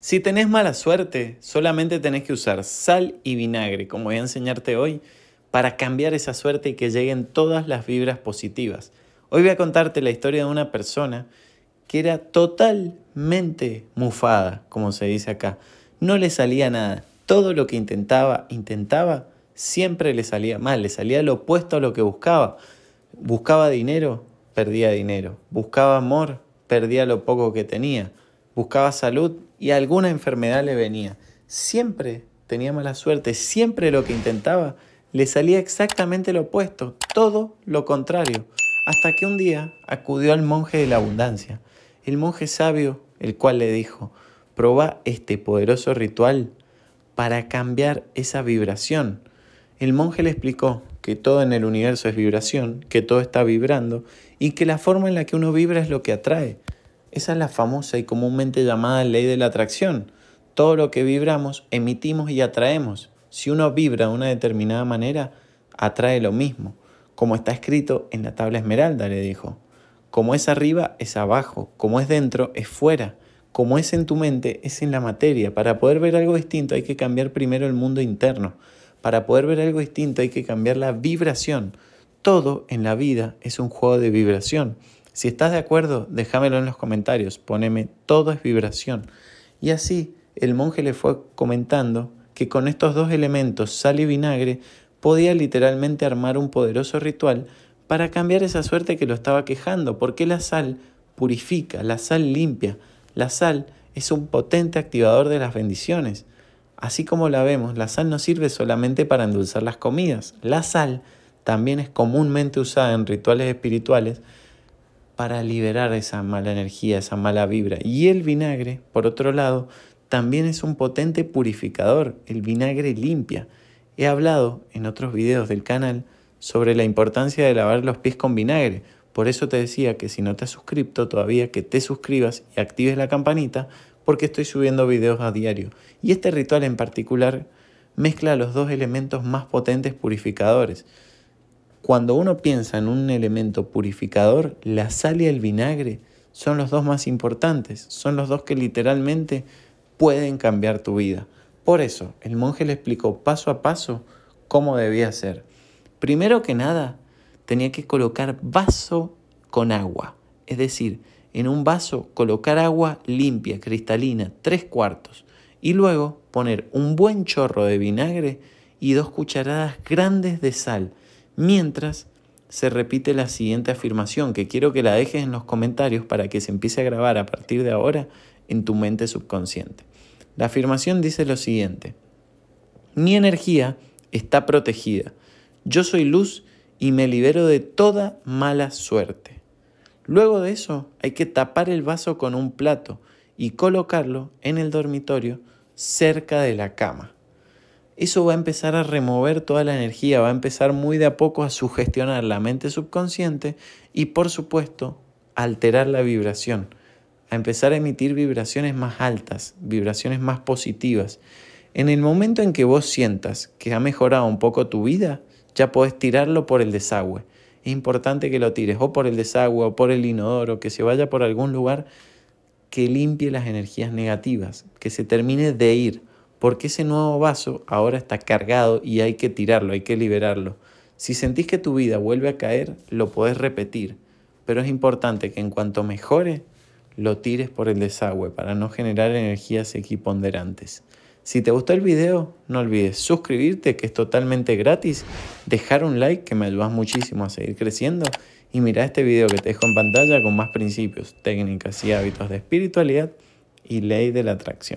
Si tenés mala suerte, solamente tenés que usar sal y vinagre, como voy a enseñarte hoy, para cambiar esa suerte y que lleguen todas las vibras positivas. Hoy voy a contarte la historia de una persona que era totalmente mufada, como se dice acá. No le salía nada. Todo lo que intentaba, intentaba, siempre le salía mal, le salía lo opuesto a lo que buscaba. Buscaba dinero, perdía dinero. Buscaba amor, perdía lo poco que tenía buscaba salud y alguna enfermedad le venía. Siempre tenía mala suerte, siempre lo que intentaba le salía exactamente lo opuesto, todo lo contrario, hasta que un día acudió al monje de la abundancia, el monje sabio, el cual le dijo, proba este poderoso ritual para cambiar esa vibración. El monje le explicó que todo en el universo es vibración, que todo está vibrando y que la forma en la que uno vibra es lo que atrae. Esa es la famosa y comúnmente llamada ley de la atracción. Todo lo que vibramos, emitimos y atraemos. Si uno vibra de una determinada manera, atrae lo mismo, como está escrito en la tabla esmeralda, le dijo. Como es arriba, es abajo, como es dentro, es fuera, como es en tu mente, es en la materia. Para poder ver algo distinto hay que cambiar primero el mundo interno. Para poder ver algo distinto hay que cambiar la vibración. Todo en la vida es un juego de vibración. Si estás de acuerdo, déjamelo en los comentarios, poneme todo es vibración. Y así el monje le fue comentando que con estos dos elementos, sal y vinagre, podía literalmente armar un poderoso ritual para cambiar esa suerte que lo estaba quejando, porque la sal purifica, la sal limpia, la sal es un potente activador de las bendiciones. Así como la vemos, la sal no sirve solamente para endulzar las comidas, la sal también es comúnmente usada en rituales espirituales para liberar esa mala energía, esa mala vibra. Y el vinagre, por otro lado, también es un potente purificador. El vinagre limpia. He hablado en otros videos del canal sobre la importancia de lavar los pies con vinagre. Por eso te decía que si no te has suscrito todavía, que te suscribas y actives la campanita porque estoy subiendo videos a diario. Y este ritual en particular mezcla los dos elementos más potentes purificadores. Cuando uno piensa en un elemento purificador, la sal y el vinagre son los dos más importantes, son los dos que literalmente pueden cambiar tu vida. Por eso, el monje le explicó paso a paso cómo debía ser. Primero que nada, tenía que colocar vaso con agua, es decir, en un vaso colocar agua limpia, cristalina, tres cuartos, y luego poner un buen chorro de vinagre y dos cucharadas grandes de sal mientras se repite la siguiente afirmación, que quiero que la dejes en los comentarios para que se empiece a grabar a partir de ahora en tu mente subconsciente. La afirmación dice lo siguiente, mi energía está protegida, yo soy luz y me libero de toda mala suerte. Luego de eso hay que tapar el vaso con un plato y colocarlo en el dormitorio cerca de la cama eso va a empezar a remover toda la energía, va a empezar muy de a poco a sugestionar la mente subconsciente y por supuesto alterar la vibración, a empezar a emitir vibraciones más altas, vibraciones más positivas. En el momento en que vos sientas que ha mejorado un poco tu vida, ya podés tirarlo por el desagüe. Es importante que lo tires o por el desagüe o por el inodoro, que se vaya por algún lugar que limpie las energías negativas, que se termine de ir porque ese nuevo vaso ahora está cargado y hay que tirarlo, hay que liberarlo. Si sentís que tu vida vuelve a caer, lo podés repetir, pero es importante que en cuanto mejore, lo tires por el desagüe para no generar energías equiponderantes. Si te gustó el video, no olvides suscribirte que es totalmente gratis, dejar un like que me ayudas muchísimo a seguir creciendo y mira este video que te dejo en pantalla con más principios, técnicas y hábitos de espiritualidad y ley de la atracción.